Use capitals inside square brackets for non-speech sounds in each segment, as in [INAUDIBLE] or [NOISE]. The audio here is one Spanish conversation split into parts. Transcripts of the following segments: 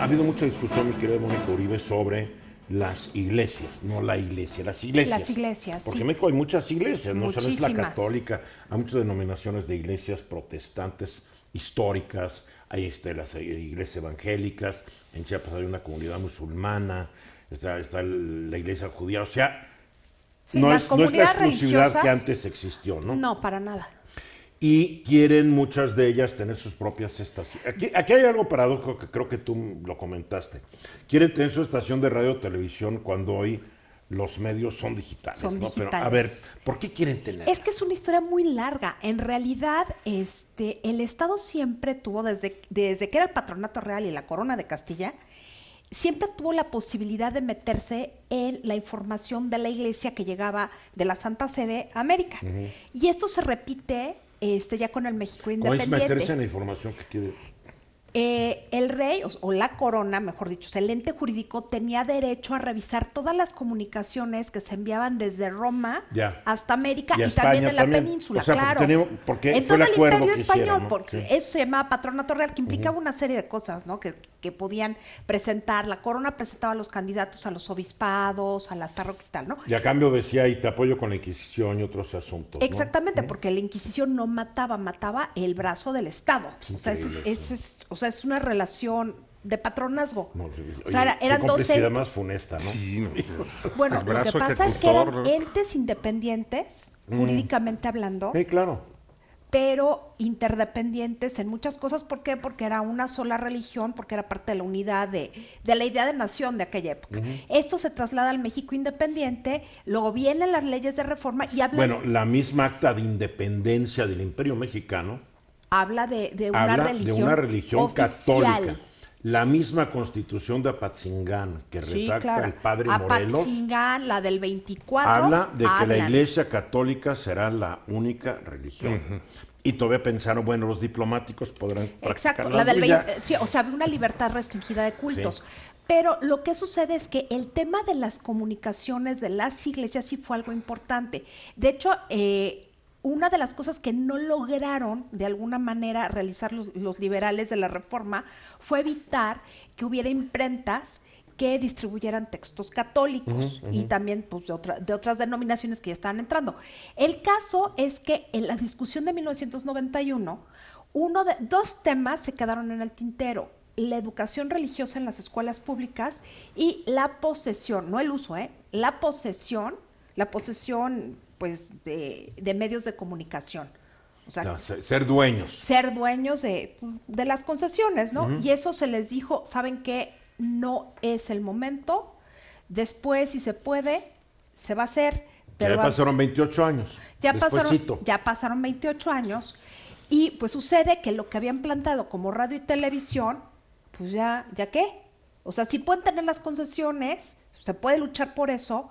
ha habido mucha discusión, mi querido Mónica Uribe, sobre las iglesias, no la iglesia, las iglesias. Las iglesias. Porque en México hay muchas iglesias, no solo es la católica, hay muchas denominaciones de iglesias protestantes históricas, hay las iglesias evangélicas, en Chiapas hay una comunidad musulmana, está, la iglesia judía, o sea, no, es, no es la exclusividad que antes existió, ¿no? No, para nada y quieren muchas de ellas tener sus propias estaciones. Aquí, aquí, hay algo paradójico que creo que tú lo comentaste. Quieren tener su estación de radio televisión cuando hoy los medios son digitales. Pero, a ver, ¿por qué quieren tener? Es que es una historia muy larga. En realidad, este, el Estado siempre tuvo, desde, desde que era el Patronato Real y la Corona de Castilla, siempre tuvo la posibilidad de meterse en la información de la iglesia que llegaba de la Santa Sede a América. Y esto se repite este, ya con el México independiente. ¿Cómo es meterse en la información que quiere? Eh, el rey, o, la corona, mejor dicho, el ente jurídico tenía derecho a revisar todas las comunicaciones que se enviaban desde Roma hasta América y, también de la península, o sea, claro. Porque, en todo el, imperio español, porque eso se llamaba patronato real, que implicaba una serie de cosas, ¿no? Que que podían presentar. La corona presentaba a los candidatos a los obispados, a las parroquias, tal, ¿no? Y a cambio decía, y te apoyo con la Inquisición y otros asuntos. Exactamente, porque la Inquisición no mataba, mataba el brazo del Estado. o, sea, es, una relación de patronazgo. era o sea, más funesta, ¿no? Sí, bueno, lo que pasa es que eran entes independientes, mm. jurídicamente hablando. Sí, claro pero interdependientes en muchas cosas. ¿Por qué? Porque era una sola religión, porque era parte de la unidad de, de la idea de nación de aquella época. Esto se traslada al México independiente, luego vienen las leyes de reforma y habla... Bueno, la misma acta de independencia del Imperio Mexicano habla de, una religión, católica la misma constitución de Apatzingán que redacta el padre Morelos. Apatzingán, la del 24. Habla de que la iglesia católica será la única religión. Y todavía pensaron, bueno, los diplomáticos podrán. Exacto, la, del sí, o sea, una libertad restringida de cultos. Pero lo que sucede es que el tema de las comunicaciones de las iglesias sí fue algo importante. De hecho, eh, una de las cosas que no lograron de alguna manera realizar los, liberales de la reforma fue evitar que hubiera imprentas que distribuyeran textos católicos y también pues, de, otras denominaciones que ya estaban entrando. El caso es que en la discusión de 1991, uno de, dos temas se quedaron en el tintero la educación religiosa en las escuelas públicas y la posesión, no el uso, ¿eh? la posesión, la posesión pues de, medios de comunicación. O sea, ser dueños. Ser dueños de, las concesiones, ¿no? Y eso se les dijo, saben que no es el momento, después si se puede, se va a hacer. ya pasaron 28 años. Ya pasaron, ya pasaron 28 años y pues sucede que lo que habían plantado como radio y televisión, pues ya, ¿ya qué? O sea, si pueden tener las concesiones, se puede luchar por eso,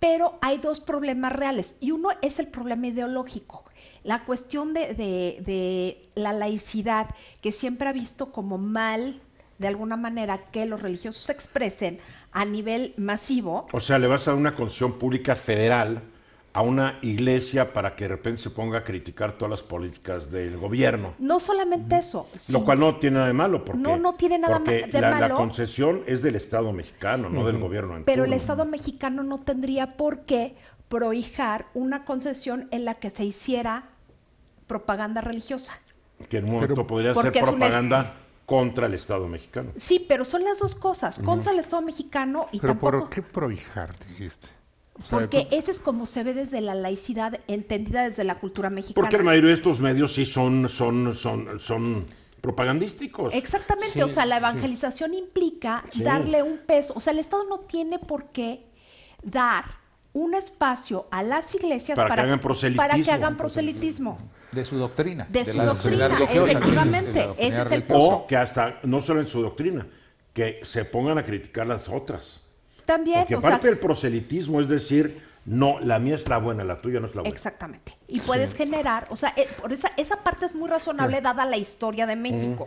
pero hay dos problemas reales y uno es el problema ideológico, la cuestión de, la laicidad que siempre ha visto como mal de alguna manera que los religiosos se expresen a nivel masivo. O sea, le vas a dar una concesión pública federal a una iglesia para que de repente se ponga a criticar todas las políticas del gobierno. No solamente eso. Lo cual no tiene nada de malo, porque, no, no tiene nada de la, la, concesión es del Estado mexicano, no del gobierno. Pero el Estado mexicano no tendría por qué prohijar una concesión en la que se hiciera propaganda religiosa. Que en un momento podría ser propaganda contra el Estado mexicano. Sí, pero son las dos cosas, contra el Estado mexicano y ¿Pero por qué prohijar, dijiste? Porque ese es como se ve desde la laicidad entendida desde la cultura mexicana. Porque, mayoría de estos medios sí son, son, son, son propagandísticos. Exactamente, o sea, la evangelización implica darle un peso, o sea, el Estado no tiene por qué dar un espacio a las iglesias para, que, hagan proselitismo, De su doctrina. De, su doctrina, efectivamente. Ese es el o que hasta, no solo en su doctrina, que se pongan a criticar las otras. También. Porque aparte del proselitismo, es decir, no, la mía es la buena, la tuya no es la buena. Exactamente. Y puedes generar, o sea, eh, por esa, esa parte es muy razonable dada la historia de México.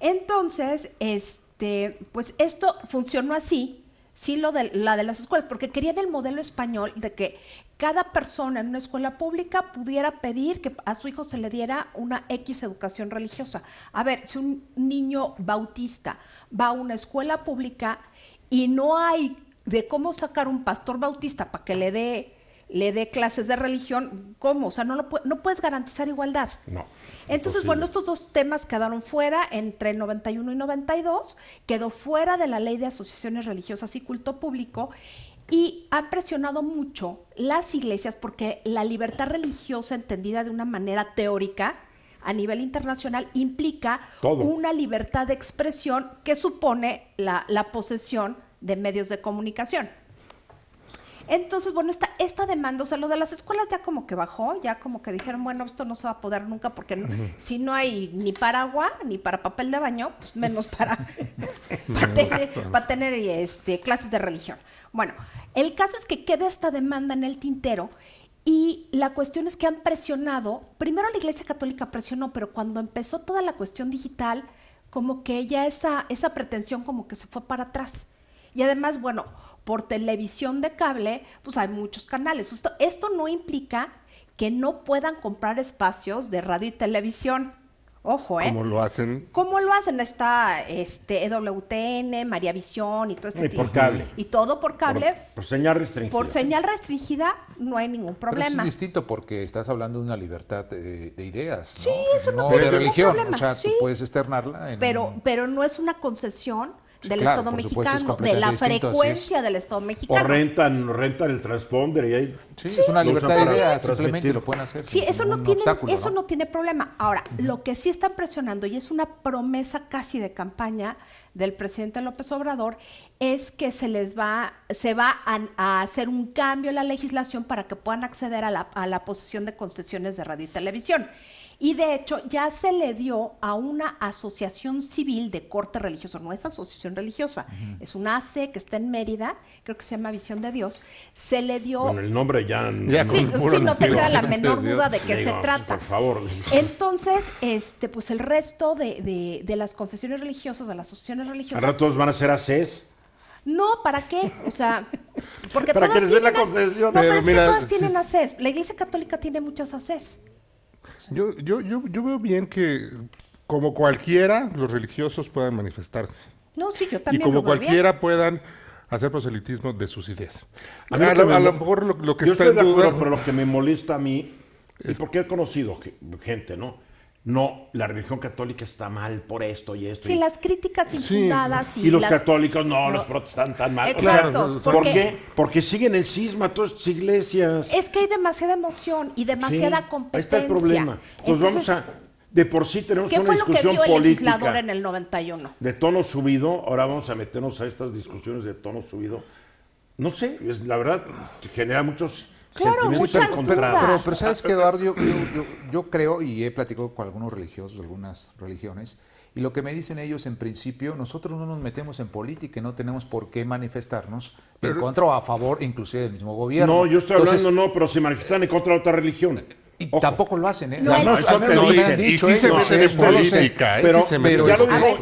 Entonces, este, pues esto funcionó así, sí lo de la de las escuelas, porque querían el modelo español de que cada persona en una escuela pública pudiera pedir que a su hijo se le diera una X educación religiosa. A ver, si un niño bautista va a una escuela pública y no hay de cómo sacar un pastor bautista para que le dé le dé clases de religión, ¿cómo? O sea, no, no puedes garantizar igualdad. No. Entonces, bueno, estos dos temas quedaron fuera entre el 91 y 92, quedó fuera de la ley de asociaciones religiosas y culto público y ha presionado mucho las iglesias porque la libertad religiosa entendida de una manera teórica a nivel internacional implica una libertad de expresión que supone la, posesión de medios de comunicación. Entonces, bueno, esta, esta demanda, o sea, lo de las escuelas ya como que bajó, ya como que dijeron, bueno, esto no se va a poder nunca porque si no hay ni para agua, ni para papel de baño, pues [LAUGHS] menos para, tener, este, clases de religión. Bueno, el caso es que queda esta demanda en el tintero y la cuestión es que han presionado, primero la Iglesia Católica presionó, pero cuando empezó toda la cuestión digital, como que ya esa, esa pretensión como que se fue para atrás. Y además, bueno, por televisión de cable, pues hay muchos canales. Esto, esto no implica que no puedan comprar espacios de radio y televisión. Ojo, ¿eh? ¿Cómo lo hacen? ¿Cómo lo hacen? Está este, e WTN, María Visión y todo este y tipo. cable. Y todo por cable. Por, señal restringida. Por señal restringida no hay ningún problema. eso es distinto porque estás hablando de una libertad de, ideas. Sí, eso no, tiene de religión. Problema. O sea, puedes externarla. pero, pero no es una concesión del Estado mexicano, de la frecuencia del Estado mexicano. O rentan, rentan el transponder y ahí. Sí, es una libertad de idea, simplemente lo pueden hacer. Sí, eso no, tiene, eso ¿no? tiene problema. Ahora, lo que sí están presionando, y es una promesa casi de campaña del presidente López Obrador, es que se les va, se va a, hacer un cambio en la legislación para que puedan acceder a la, a la posesión de concesiones de radio y televisión. Y de hecho ya se le dio a una asociación civil de corte religioso, no es asociación religiosa, es una ACE que está en Mérida, creo que se llama Visión de Dios, se le dio... Con el nombre ya... sí, sí, no tenga la menor duda de qué se trata. Por favor. Entonces, este, pues el resto de, de, las confesiones religiosas, de las asociaciones religiosas... ¿Ahora todos van a ser ACES? No, ¿para qué? O sea, porque [LAUGHS] ¿Para que les dé la confesión? No, pero, es todas tienen ACES. La Iglesia Católica tiene muchas ACES. Yo, yo, yo, yo veo bien que, como cualquiera, los religiosos puedan manifestarse. No, sí, yo también. Y como cualquiera puedan hacer proselitismo de sus ideas. A, lo, mejor lo, que está en duda, pero lo que me molesta a mí, es, porque he conocido gente, ¿no? no, la religión católica está mal por esto y esto. Sí, las críticas infundadas. Y, y, los católicos, no, los protestantes están mal. Exacto. ¿Por, qué? Porque siguen el cisma todas estas iglesias. Es que hay demasiada emoción y demasiada competencia. Ahí está el problema. Pues Entonces, vamos a... De por sí tenemos ¿qué fue lo que vio el legislador en el 91? De tono subido, ahora vamos a meternos a estas discusiones de tono subido. No sé, la verdad, genera muchos Claro, mucha pero, pero, sabes que, Eduardo, yo, creo y he platicado con algunos religiosos algunas religiones, y lo que me dicen ellos en principio, nosotros no nos metemos en política y no tenemos por qué manifestarnos en contra o a favor, inclusive del mismo gobierno. No, yo estoy hablando no, pero se manifestan en contra de otra religión. Y tampoco lo hacen, ¿eh? No, Y sí se meten en política, Pero,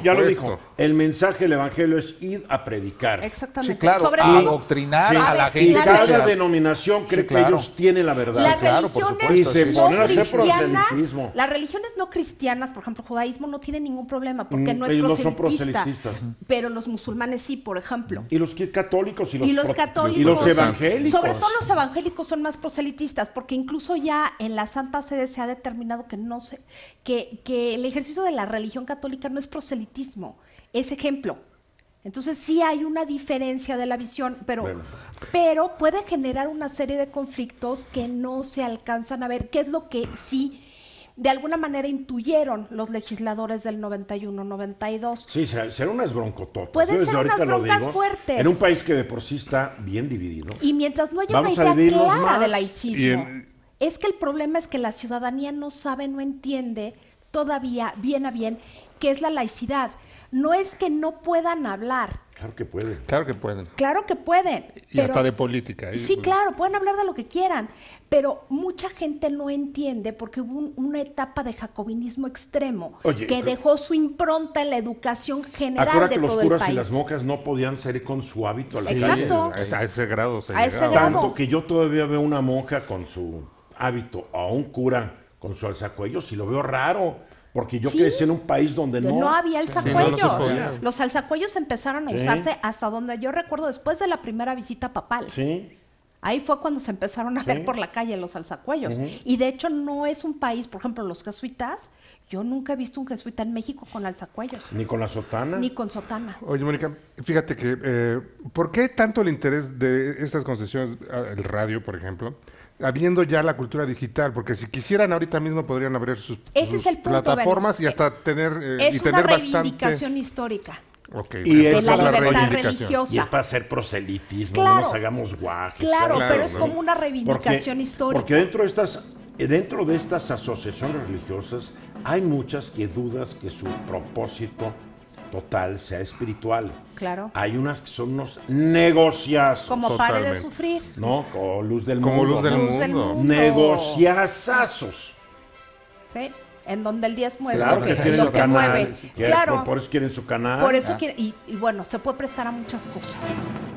ya, lo dijo, el mensaje del Evangelio es ir a predicar. Exactamente. a adoctrinar a la gente. Y cada denominación cree que ellos tienen la verdad. Las claro, por supuesto. se ponen a Las religiones no cristianas, por ejemplo, judaísmo, no tiene ningún problema porque mm, no es proselitista. Pero los musulmanes sí, por ejemplo. Y los católicos y los, y Y los evangélicos. Sobre todo los evangélicos son más proselitistas porque incluso ya en la Santa Sede se ha determinado que no se, que, el ejercicio de la religión católica no es proselitismo, es ejemplo. Entonces sí hay una diferencia de la visión, pero, pero puede generar una serie de conflictos que no se alcanzan a ver, qué es lo que sí de alguna manera intuyeron los legisladores del 91-92. Sí, serán unas broncototas. Pueden ser unas broncas fuertes. En un país que de por sí está bien dividido. Y mientras no haya una idea clara de del laicismo. Es que el problema es que la ciudadanía no sabe, no entiende todavía bien a bien qué es la laicidad. No es que no puedan hablar. Claro que pueden. Claro que pueden. Claro que pueden. Y hasta de política. Sí, claro, pueden hablar de lo que quieran. Pero mucha gente no entiende porque hubo una etapa de jacobinismo extremo que eh, dejó su impronta en la educación general de que los curas y las monjas no podían salir con su hábito a la Exacto. A ese grado se a Ese grado. Tanto que yo todavía veo una monja con su hábito a un cura con su alzacuellos y lo veo raro. Porque yo crecí en un país donde no... No había alzacuellos. los, alzacuellos empezaron a usarse hasta donde yo recuerdo después de la primera visita papal. Sí. Ahí fue cuando se empezaron a ver por la calle los alzacuellos. Y de hecho no es un país, por ejemplo, los jesuitas, yo nunca he visto un jesuita en México con alzacuellos. Ni con la sotana. Ni con sotana. Oye, Mónica, fíjate que, eh, ¿por qué tanto el interés de estas concesiones, el radio, por ejemplo? habiendo ya la cultura digital, porque si quisieran ahorita mismo podrían abrir sus, plataformas y hasta tener eh, es y tener una reivindicación histórica. y de la libertad religiosa. Y es para hacer proselitismo, no nos hagamos guajes. Claro, claro, pero es como una reivindicación histórica. Porque dentro de, estas, eh, dentro de estas asociaciones religiosas hay muchas que dudas que su propósito total sea espiritual. Claro. Hay unas que son unos negocias. Como pare de sufrir. No, como luz del mundo. Como luz del mundo. mundo. Sí. En donde el día es claro, que, canal, claro. Por, eso quieren su canal. Por eso ah. quieren, y bueno, se puede prestar a muchas cosas.